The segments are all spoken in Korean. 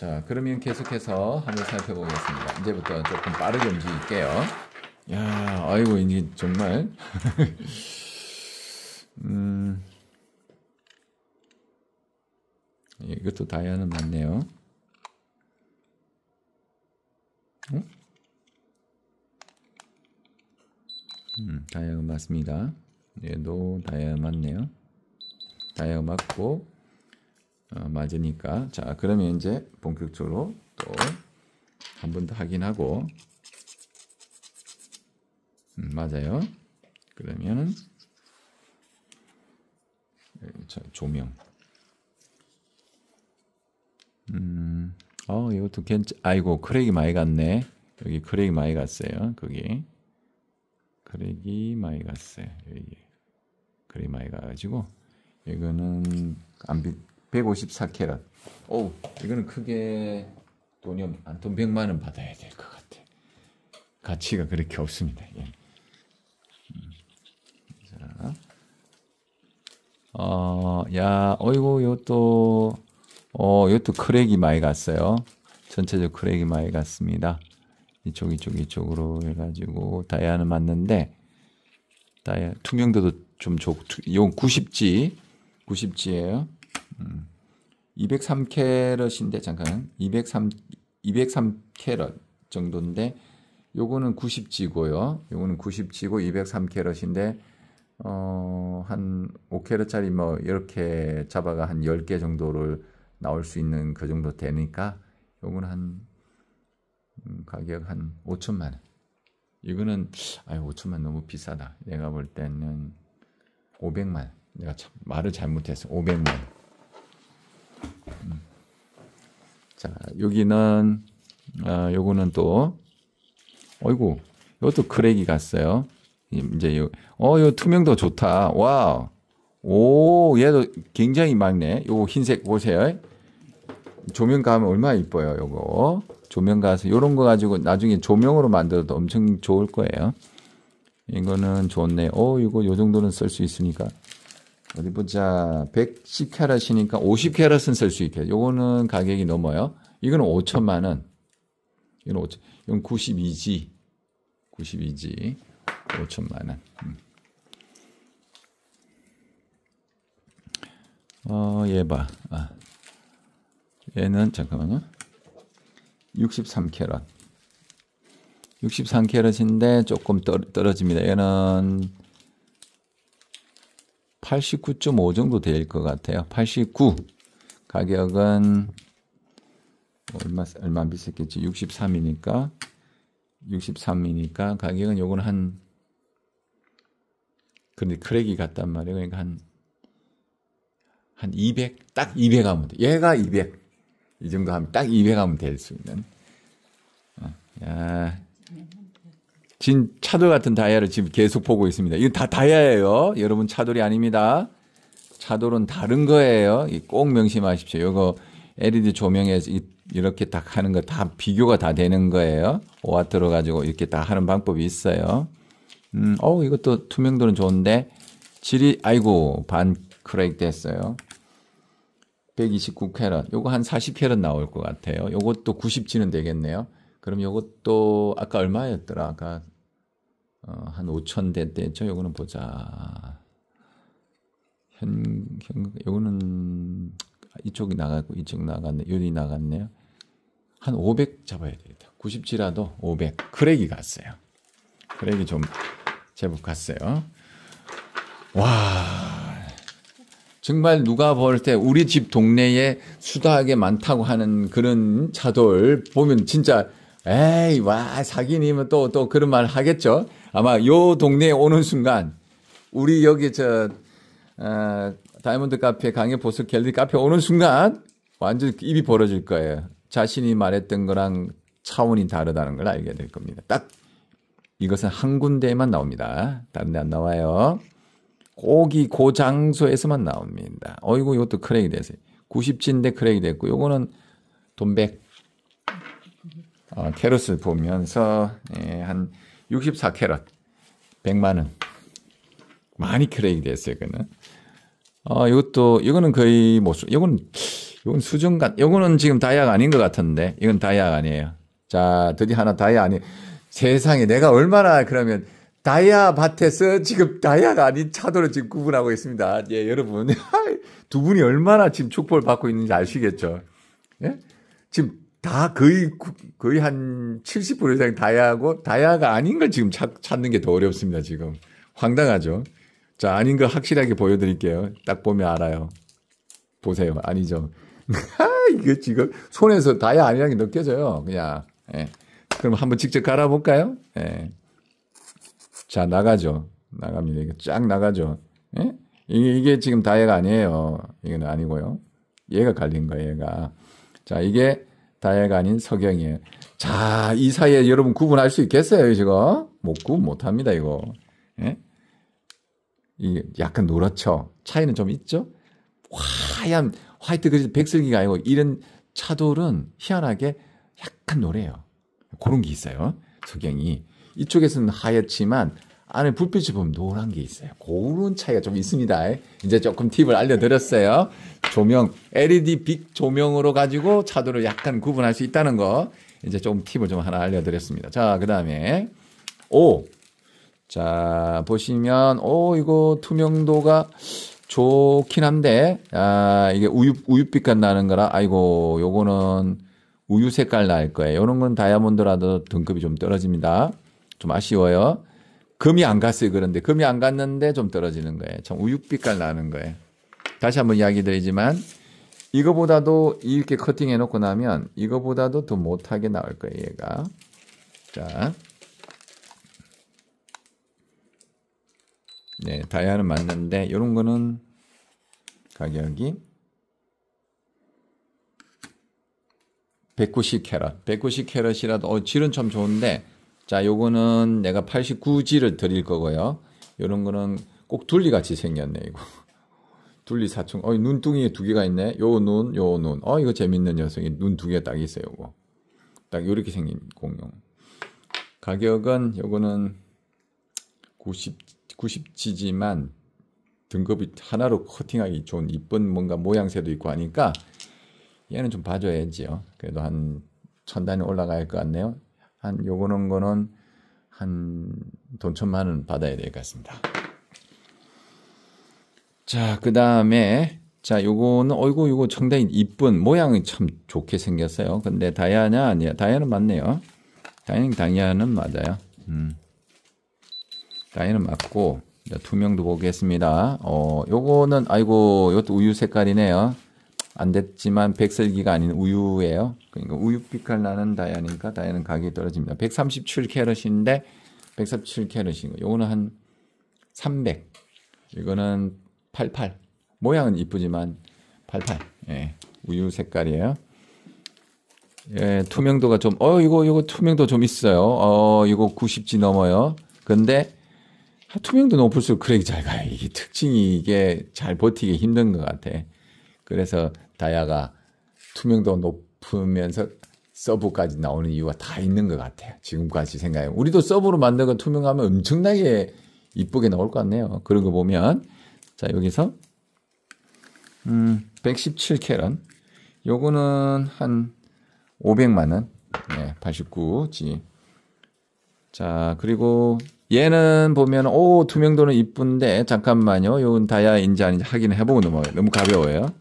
자, 그러면 계속해서 한번 살펴보겠습니다. 이제부터 조금 빠르게 움직일게요. 야, 아이고, 이제 정말. 음, 예, 이것도 다이아는 맞네요. 어? 음, 다이아가 맞습니다. 얘도 예, 다이아 맞네요. 다이아 맞고, 어, 맞으니까 자 그러면 이제 본격적으로 또 한 번 더 확인하고 음, 맞아요 그러면은 자 조명 음, 어 이것도 괜찮 아이고 크랙이 많이 갔네 여기 크랙이 많이 갔어요 거기 크랙이 많이 갔어요 여기 크랙이 많이 가가지고 이거는 안 비, 154캐럿. 오, 이거는 크게 돈이 안돈 100만 원 받아야 될 것 같아. 가치가 그렇게 없습니다. 예. 음. 자, 어, 야, 어이구, 요것 어, 요것 크랙이 많이 갔어요. 전체적 크랙이 많이 갔습니다. 이쪽, 이쪽, 이쪽으로 해가지고 다이아는 맞는데, 다이아, 투명도도 좀 좋고, 요 90G, 90G예요. 203캐럿인데 잠깐 203 203캐럿 정도인데 요거는 90지고요. 요거는 90지고 203캐럿인데 어, 한 5캐럿짜리 뭐 이렇게 잡아가 한 10개 정도를 나올 수 있는 그 정도 되니까 요거는 한 음, 가격 한 5천만 원. 이거는 아유 5천만 너무 비싸다. 내가 볼 때는 500만. 내가 참 말을 잘못했어. 500만. 원. 자, 여기는 아, 요거는 또 어이구. 이것도 크랙이 갔어요. 이제 요 어, 요 투명도 좋다. 와우. 오, 얘도 굉장히 맑네. 요거 흰색 보세요. 조명 가면 얼마나 이뻐요, 요거. 조명 가서 요런 거 가지고 나중에 조명으로 만들어도 엄청 좋을 거예요. 이거는 좋네. 어, 이거 요 정도는 쓸 수 있으니까. 어디 보자. 뭐, 110캐럿이니까 50캐럿은 쓸 수 있게. 요거는 가격이 넘어요. 이건 5천만 원. 이건 5천. 이건 92지. 92지. 5천만 원. 음. 어, 얘 봐. 아. 얘는 잠깐만요. 63캐럿. 63캐럿인데 조금 떨어집니다. 얘는 89.5 정도 될 것 같아요. 89 가격은 얼마 얼마 비쌌겠지? 63이니까 63이니까 가격은 요건 한 근데 크랙이 같단 말이에요. 그러니까 한한 200, 딱 200 하면 돼. 얘가 200. 이 정도 하면 딱 200 하면 될 수 있는. 어, 야. 진 차돌 같은 다이아를 지금 계속 보고 있습니다. 이건 다 다이아예요. 여러분 차돌이 아닙니다. 차돌은 다른 거예요. 꼭 명심하십시오. 이거 LED 조명에 이렇게 딱 하는 거 다 비교가 다 되는 거예요. 5와트로 가지고 이렇게 다 하는 방법이 있어요. 음, 어 이것도 투명도는 좋은데 질이 아이고 반 크랙 됐어요. 129캐럿. 요거 한 40캐럿 나올 것 같아요. 요것도 90치는 되겠네요. 그럼 요것도 아까 얼마였더라? 아까 어, 한 5천 대대죠. 요거는 보자. 현, 현 요거는 이쪽이 나가고 이쪽 나갔네. 요리 나갔네요. 한 500 잡아야 되겠다. 9 7라도 500. 크랙이 갔어요. 크랙이 좀 제법 갔어요. 와. 정말 누가 볼 때 우리 집 동네에 수다하게 많다고 하는 그런 차돌 보면 진짜 에이, 와, 사기님은 또, 또 그런 말 하겠죠. 아마 요 동네에 오는 순간, 우리 여기 저, 어, 다이몬드 카페, 강의 보석 갤리 카페 오는 순간, 완전 입이 벌어질 거예요. 자신이 말했던 거랑 차원이 다르다는 걸 알게 될 겁니다. 딱, 이것은 한 군데에만 나옵니다. 다른 데안 나와요. 꼭기고그 장소에서만 나옵니다. 어이구, 이것도 크랙이 됐어요. 9 0진데 크랙이 됐고, 요거는 돈백. 어, 캐럿을 보면서 예, 한 64캐럿 100만 원 많이 크레이 됐어요. 그는 어, 이것도 이거는 거의 못 뭐 이건 이건 수정간 이거는 지금 다이아 아닌 것 같은데 이건 다이아 아니에요. 자 드디 하나 다이아 아니 세상에 내가 얼마나 그러면 다이아 밭에서 지금 다이아가 아닌 차도를 지금 구분하고 있습니다. 예, 여러분. 두 분이 얼마나 지금 축복을 받고 있는지 아시겠죠? 예? 지금 다 거의 거의 한 70% 이상 다야고 다야가 아닌 걸 지금 찾, 찾는 게 더 어렵습니다. 지금 황당하죠. 자 아닌 거 확실하게 보여드릴게요. 딱 보면 알아요. 보세요. 아니죠. 아, 이거 지금 손에서 다야 아니라는 게 느껴져요. 그냥. 예. 그럼 한번 직접 갈아볼까요? 예. 자 나가죠. 나갑니다. 이거 쫙 나가죠. 예? 이게, 이게 지금 다이가 아니에요. 이건 아니고요. 얘가 갈린 거예요. 얘가. 자 이게 다혜가 아닌 석영이에요. 자, 이 사이에 여러분 구분할 수 있겠어요, 지금? 못 구분 못 합니다, 이거. 예? 이 약간 노랗죠? 차이는 좀 있죠? 하얀, 화이트 그지 백슬기가 아니고 이런 차돌은 희한하게 약간 노래요. 그런 게 있어요. 석영이. 이쪽에서는 하얗지만 안에 불빛이 보면 노란 게 있어요. 그런 차이가 좀 있습니다. 이제 조금 팁을 알려드렸어요. 조명, LED 빛 조명으로 가지고 차도를 약간 구분할 수 있다는 거. 이제 좀 팁을 좀 하나 알려드렸습니다. 자, 그 다음에, 오. 자, 보시면, 오, 이거 투명도가 좋긴 한데, 아, 이게 우유, 우유빛 같 나는 거라, 아이고, 요거는 우유 색깔 날 거예요. 요런 건 다이아몬드라도 등급이 좀 떨어집니다. 좀 아쉬워요. 금이 안 갔어요. 그런데 금이 안 갔는데 좀 떨어지는 거예요. 좀 우육빛깔 나는 거예요. 다시 한번 이야기 드리지만 이거보다도 이렇게 커팅해 놓고 나면 이거보다도 더 못하게 나올 거예요. 얘가. 자. 네, 다이아는 맞는데 이런 거는 가격이 190 캐럿. 190 캐럿이라도 어 질은 참 좋은데 자, 요거는 내가 89G를 드릴 거고요. 요런 거는 꼭 둘리 같이 생겼네, 이거. 둘리 사촌 어, 눈뚱이 두 개가 있네. 요 눈, 요 눈. 어, 이거 재밌는 녀석이 눈 두 개 딱 있어요, 요거. 딱 요렇게 생긴 공룡. 가격은 요거는 90, 90G지만 등급이 하나로 커팅하기 좋은 이쁜 뭔가 모양새도 있고 하니까 얘는 좀 봐줘야지요. 그래도 한 천 단위 올라갈 것 같네요. 한 요거는 거는 한 돈 천만 원 받아야 될 것 같습니다. 자, 그 다음에 자, 요거는 어이구 요거 정답이 이쁜 모양이 참 좋게 생겼어요. 근데 다이아냐 아니야. 다이아는 맞네요. 당연히 다이아는 맞아요. 음. 다이아는 맞고 자, 투명도 보겠습니다. 어, 요거는 아이고 이것도 우유 색깔이네요. 안 됐지만 백설기가 아닌 우유예요. 그러니까 우유빛깔 나는 다이아니까 다이아는 가격이 떨어집니다. 137 캐럿인데 137 캐럿인 거. 요거는 한 300. 이거는 88. 모양은 이쁘지만 88. 예. 우유 색깔이에요. 예, 투명도가 좀, 어, 이거, 이거 투명도 좀 있어요. 어, 이거 90지 넘어요. 근데, 아, 투명도 높을수록 크랙이 잘 가요. 이게 특징이 이게 잘 버티기 힘든 것 같아. 그래서 다이아가 투명도 높, 그러면서 서브까지 나오는 이유가 다 있는 것 같아요. 지금까지 생각해. 우리도 서브로 만든 건 투명하면 엄청나게 이쁘게 나올 것 같네요. 그런 거 보면 자 여기서 음, 117캐런 요거는 한 500만 원. 네, 89G. 자, 그리고 얘는 보면 오, 투명도는 이쁜데 잠깐만요. 요건 다이아인지 아닌지 확인해 보고 넘어가요. 너무 가벼워요.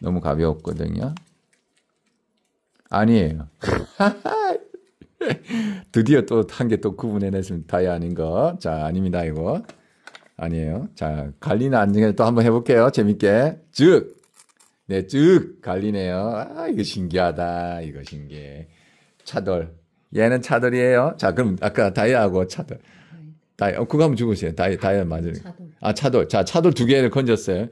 너무 가벼웠거든요. 아니에요. 드디어 또 한 개 또 구분해냈습니다. 다이아 닌 거. 자, 아닙니다, 이거. 아니에요. 자, 갈리는 안정에 또 한번 해볼게요. 재밌게. 즉. 네, 즉. 갈리네요. 아, 이거 신기하다. 이거 신기해. 차돌. 얘는 차돌이에요. 자, 그럼 아까 다이아하고 차돌. 다이아, 어, 그거 한 번 주보세요. 고 다이, 다이아 맞아요. 아, 차돌. 자, 차돌 두 개를 건졌어요.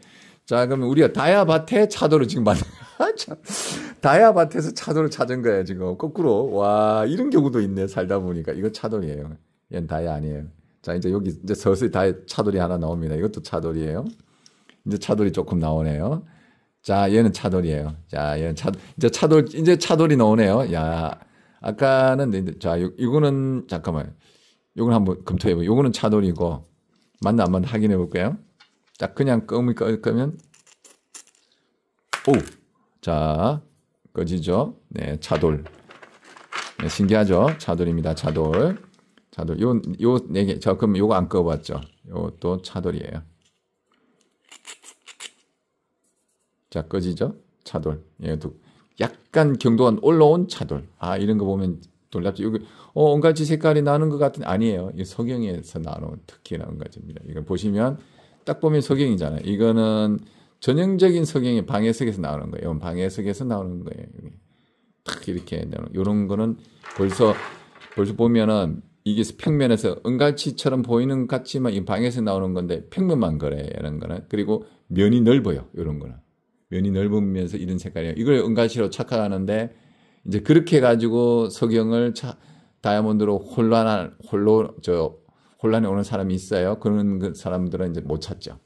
자, 그러면 우리가 다야밭에 차도를 지금 만나. 다야밭에서 차도를 찾은 거야 지금. 거꾸로. 와, 이런 경우도 있네, 살다 보니까. 이거 차돌이에요. 얘는 다야 아니에요. 자, 이제 여기 이제 서서히 다 차돌이 하나 나옵니다. 이것도 차돌이에요. 이제 차돌이 조금 나오네요. 자, 얘는 차돌이에요. 자, 얘는 차, 이제 차돌, 이제 차돌이 나오네요. 야, 아까는, 자, 요, 이거는, 잠깐만. 요거는 한번 검토해보요 요거는 차돌이고, 맞나 안 맞나 확인해 볼게요 딱 그냥 끄면 끄면 오, 자 꺼지죠. 네, 차돌. 네, 신기하죠. 차돌입니다. 차돌. 차돌. 요 요 네 개. 저 그럼 요거 안 꺼봤죠. 요것도 차돌이에요. 자 꺼지죠. 차돌. 얘도 예, 약간 경도가 올라온 차돌. 아 이런 거 보면 놀랍죠. 여기 어, 온갖지 색깔이 나는 것 같은 아니에요. 이 석영에서 나온 특히 나온 가지입니다. 이걸 보시면 딱 보면 석영이잖아요. 이거는 전형적인 석영이 방해석에서 나오는 거예요. 방해석에서 나오는 거예요. 딱 이렇게 나오 이런 거는 벌써 벌써 보면은 이게 평면에서 은갈치처럼 보이는 것 같지만 이 방에서 나오는 건데 평면만 그래 이런 거는 그리고 면이 넓어요 이런 거는 면이 넓으면서 이런 색깔이에요 이걸 은갈치로 착각하는데 이제 그렇게 해 가지고 석영을 다이아몬드로 혼란한 홀로 저 혼란에 오는 사람이 있어요. 그런 그 사람들은 이제 못 찾죠.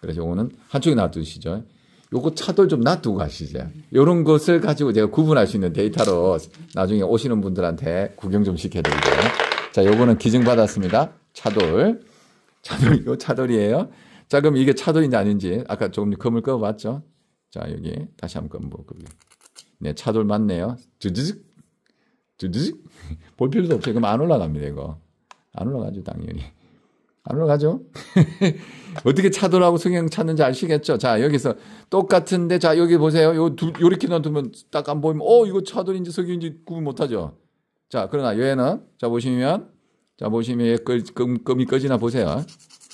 그래서 요거는 한쪽에 놔두시죠. 요거 차돌좀 놔두고 가시죠. 요런 것을 가지고 제가 구분할 수 있는 데이터로 나중에 오시는 분들한테 구경 좀 시켜드리고요. 자, 요거는 기증받았습니다. 차돌. 차돌, 이거 차돌이에요. 자, 그럼 이게 차돌인지 아닌지 아까 조금 검을 꺼봤죠? 자, 여기 다시 한번 꺼볼게 네, 차돌 맞네요. 드드득. 드드득. 볼 필요도 없어요. 그럼 안 올라갑니다, 이거. 안 올라가죠, 당연히. 안 올라가죠? 어떻게 차도라고 성형 찾는지 아시겠죠? 자, 여기서 똑같은데, 자, 여기 보세요. 요, 두, 요렇게 놔두면 딱 안 보이면, 어, 이거 차도인지 성형인지 구분 못 하죠? 자, 그러나 얘는, 자, 보시면, 자, 보시면 얘 걸, 금, 금이 꺼지나 보세요.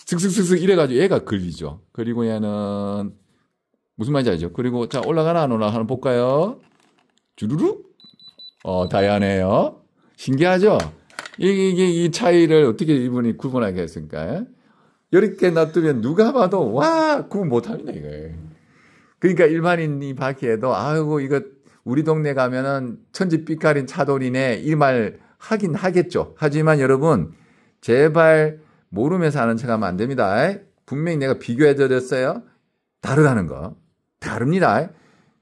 슥슥슥슥 이래가지고 얘가 걸리죠. 그리고 얘는, 무슨 말인지 알죠? 그리고, 자, 올라가나 안 올라가나 볼까요? 주르륵? 어, 다이아네요. 신기하죠? 이, 이, 이 차이를 어떻게 이분이 구분하게 했을까? 이렇게 예? 놔두면 누가 봐도 와 구분 못합니다 이거예요. 그러니까 일반인이 밝기에도 아이고 이거 우리 동네 가면은 천지 빛깔인 차돌이네 이 말 하긴 하겠죠. 하지만 여러분 제발 모르면서 하는 척하면 안 됩니다. 예? 분명히 내가 비교해드렸어요. 다르다는 거. 다릅니다. 예?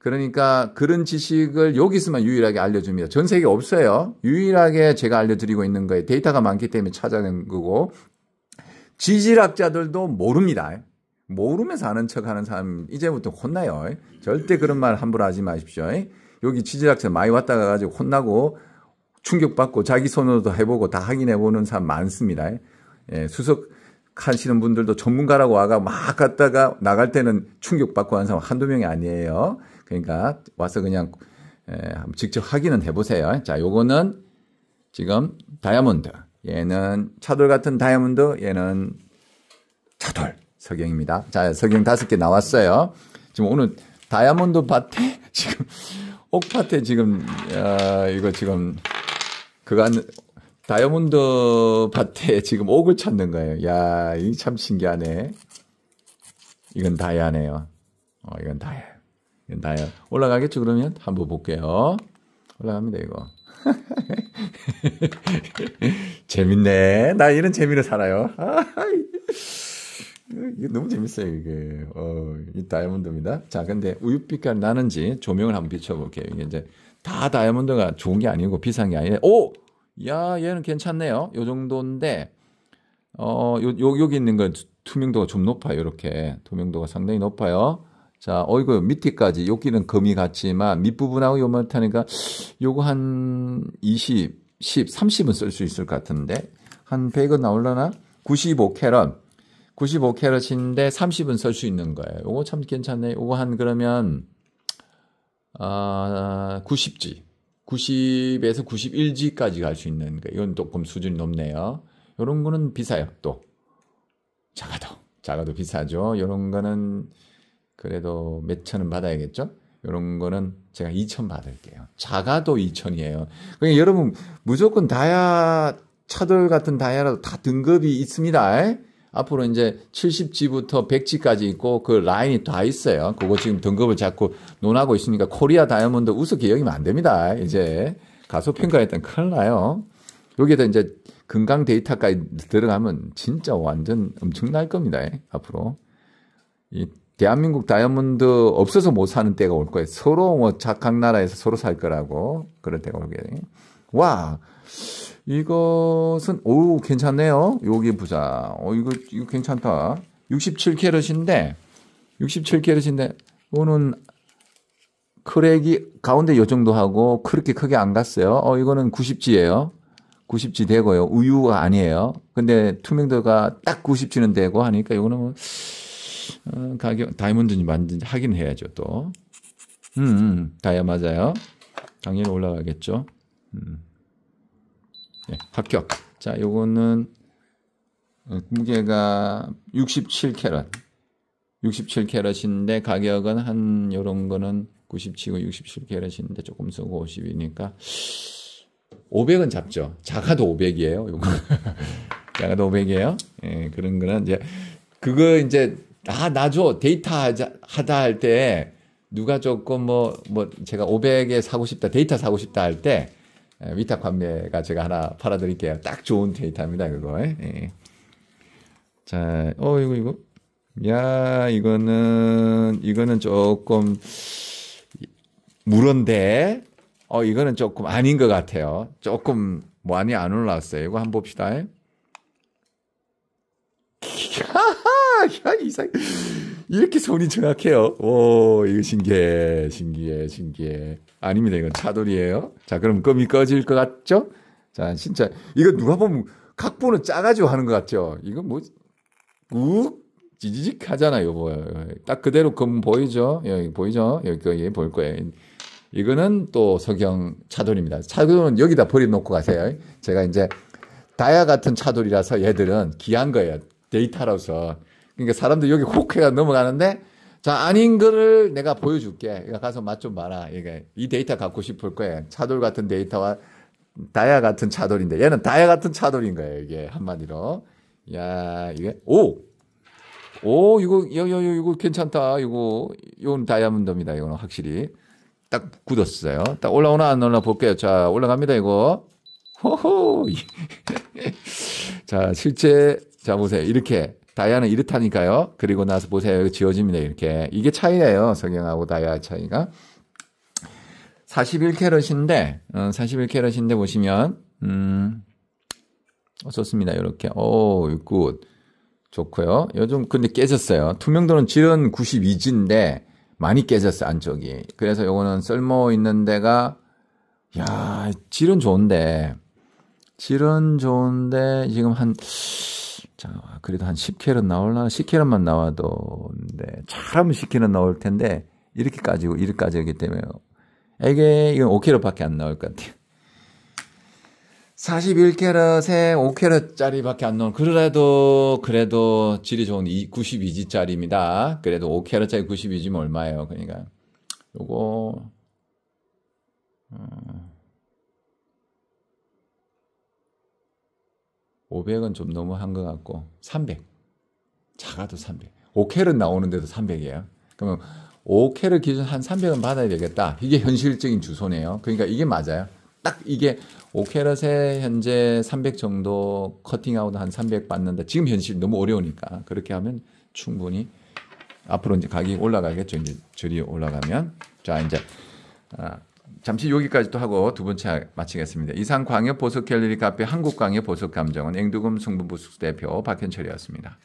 그러니까 그런 지식을 여기서만 유일하게 알려줍니다. 전 세계 없어요. 유일하게 제가 알려드리고 있는 거예요 데이터가 많기 때문에 찾아낸 거고 지질학자들도 모릅니다. 모르면서 아는 척 하는 사람 이제부터 혼나요. 절대 그런 말 함부로 하지 마십시오. 여기 지질학자 많이 왔다 가가지고 혼나고 충격받고 자기 손으로도 해보고 다 확인해보는 사람 많습니다. 예, 수석 하시는 분들도 전문가라고 와가 막 갔다가 나갈 때는 충격받고 하는 사람 한두 명이 아니에요. 그러니까 와서 그냥 직접 확인은 해보세요. 자, 요거는 지금 다이아몬드. 얘는 차돌 같은 다이아몬드. 얘는 차돌. 석영입니다. 자, 석영 다섯 개 나왔어요. 지금 오늘 다이아몬드 밭에 지금 옥밭에 지금 야, 어, 이거 지금 그간 다이아몬드 밭에 지금 옥을 찾는 거예요. 야, 이 참 신기하네. 이건 다이아네요. 어, 이건 다이아. 나야 올라가겠죠 그러면 한번 볼게요. 올라갑니다 이거. 재밌네. 나 이런 재미로 살아요. 이게 너무 재밌어요 이게. 어, 이 다이아몬드입니다. 자, 근데 우유빛깔 나는지 조명을 한번 비춰볼게요. 이게 이제 다 다이아몬드가 좋은 게 아니고 비싼 게 아니네. 오, 야, 얘는 괜찮네요. 요 정도인데. 어, 요, 요, 여기 있는 건 투명도가 좀 높아요, 이렇게. 투명도가 상당히 높아요. 자, 어이구, 밑에까지, 여기는 금이 같지만, 밑부분하고 요만 타니까, 요거 한 20, 10, 30은 쓸 수 있을 것 같은데, 한 100은 나올려나 95캐럿. 95캐럿인데 30은 쓸 수 있는 거예요. 요거 참 괜찮네. 요거 한 그러면 아, 90지. 90에서 91지까지 갈 수 있는 거. 예요 이건 조금 수준이 높네요. 요런 거는 비싸요. 또 작아도 작아도 비싸죠. 요런 거는 그래도 몇 천은 받아야겠죠? 이런 거는 제가 2천 받을게요. 작아도 2천이에요. 그러니까 여러분 무조건 다야 차돌 같은 다야라도다 등급이 있습니다. 앞으로 이제 70G부터 100G까지 있고 그 라인이 다 있어요. 그거 지금 등급을 자꾸 논하고 있으니까 코리아 다이아몬드 우습게 여기면 안 됩니다. 이제 가소 평가했던 큰일 나요. 여기에다 이제 금강 데이터까지 들어가면 진짜 완전 엄청날 겁니다. 앞으로. 이 대한민국 다이아몬드 없어서 못 사는 때가 올 거예요. 서로 뭐 착각 나라에서 서로 살 거라고 그런 때가 오게 돼요. 와 이것은 오 괜찮네요. 여기 보자어 이거 이거 괜찮다. 67캐럿인데 67캐럿인데 이거는 크랙이 가운데 요 정도 하고 그렇게 크게 안 갔어요. 어 이거는 90지예요. 90지 되고요. 우유가 아니에요. 근데 투명도가 딱 90지는 되고 하니까 이거는 뭐 어, 가격 다이몬드인지 만든지 확인해야죠 또. 음, 음 다이아 맞아요. 당연히 올라가겠죠. 음. 예, 합격. 자, 요거는 어, 무게가 67캐럿. 67캐럿인데 가격은 한 요런 거는 90치고 67캐럿인데 조금 쓰고 50이니까 500은 잡죠. 작아도 500이에요. 요거. 작아도 500이에요. 예, 그런 거는 이제 그거 이제 아, 나 줘. 데이터 하자, 하다 할 때, 누가 조금 뭐, 뭐, 제가 500에 사고 싶다, 데이터 사고 싶다 할 때, 예, 위탁 판매가 제가 하나 팔아드릴게요. 딱 좋은 데이터입니다, 그거. 예. 자, 어, 이거, 이거. 야, 이거는, 이거는 조금, 물은데, 어, 이거는 조금 아닌 것 같아요. 조금 많이 안 올라왔어요. 이거 한번 봅시다. 예. 아하! 야, 이상. 이렇게 손이 정확해요. 오, 이거 신기해. 신기해. 신기해. 아닙니다. 이건 차돌이에요. 자, 그럼 껌이 꺼질 것 같죠? 자, 진짜. 이거 누가 보면 각본은 짜가지고 하는 것 같죠? 이거 뭐, 욱! 지지직 하잖아요, 여딱 그대로 껌 보이죠? 여기 예, 보이죠? 여기, 여 거예요. 이거는 또 석영 차돌입니다. 차돌은 여기다 버려놓고 가세요. 제가 이제 다야 같은 차돌이라서 얘들은 귀한 거예요. 데이터로서. 그러니까 사람들 여기 훅 해가 넘어가는데 자, 아닌 거를 내가 보여줄게. 그러 그러니까 가서 맛 좀 봐라. 이 데이터 갖고 싶을 거예요. 차돌 같은 데이터와 다야 같은 차돌인데 얘는 다야 같은 차돌인 거예요. 이게 한마디로. 야, 이게 오. 오, 이거 야, 야, 야, 이거 괜찮다. 이거 이건 다이아몬드입니다. 이거는 확실히 딱 굳었어요. 딱 올라오나 안 올라오나 볼게요. 자, 올라갑니다. 이거. 호호. 자, 실제 자, 보세요. 이렇게. 다이아는 이렇다니까요. 그리고 나서 보세요. 이거 지워집니다. 이렇게. 이게 차이예요. 성형하고 다이아 차이가. 41캐럿인데, 음, 어, 41캐럿인데 보시면, 음, 좋습니다. 이렇게. 오, 굿. 좋고요. 요즘 근데 깨졌어요. 투명도는 질은 92진인데 많이 깨졌어 안쪽이. 그래서 요거는 썰모 있는 데가 야, 질은 좋은데 질은 좋은데 지금 한 자, 그래도 한 10캐럿 나올라? 10캐럿만 나와도, 네, 잘하면 10캐럿 나올 텐데, 이렇게까지, 이렇게까지 하기 때문에, 이게, 이건 5캐럿 밖에 안 나올 것 같아요. 41캐럿에 5캐럿짜리 밖에 안 나온, 그래도, 그래도 질이 좋은 92G짜리입니다. 그래도 5캐럿짜리 92G면 얼마예요? 그러니까, 요거, 음. 500은 좀 너무한 것 같고 300 작아도 300 5캐를 나오는데도 300이에요. 그러면 5캐를 기준 한 300은 받아야 되겠다. 이게 현실적인 주소네요. 그러니까 이게 맞아요. 딱 이게 5캐럿에 현재 300 정도 커팅아웃 한 300 받는다. 지금 현실 너무 어려우니까 그렇게 하면 충분히 앞으로 이제 가격이 올라가겠죠. 이제 줄이 올라가면 자 이제 아, 잠시 여기까지도 하고 두 번째 마치겠습니다. 이상 광역 보석 갤러리 카페 한국 광역 보석 감정은 앵두금 성분보수 대표 박현철이었습니다.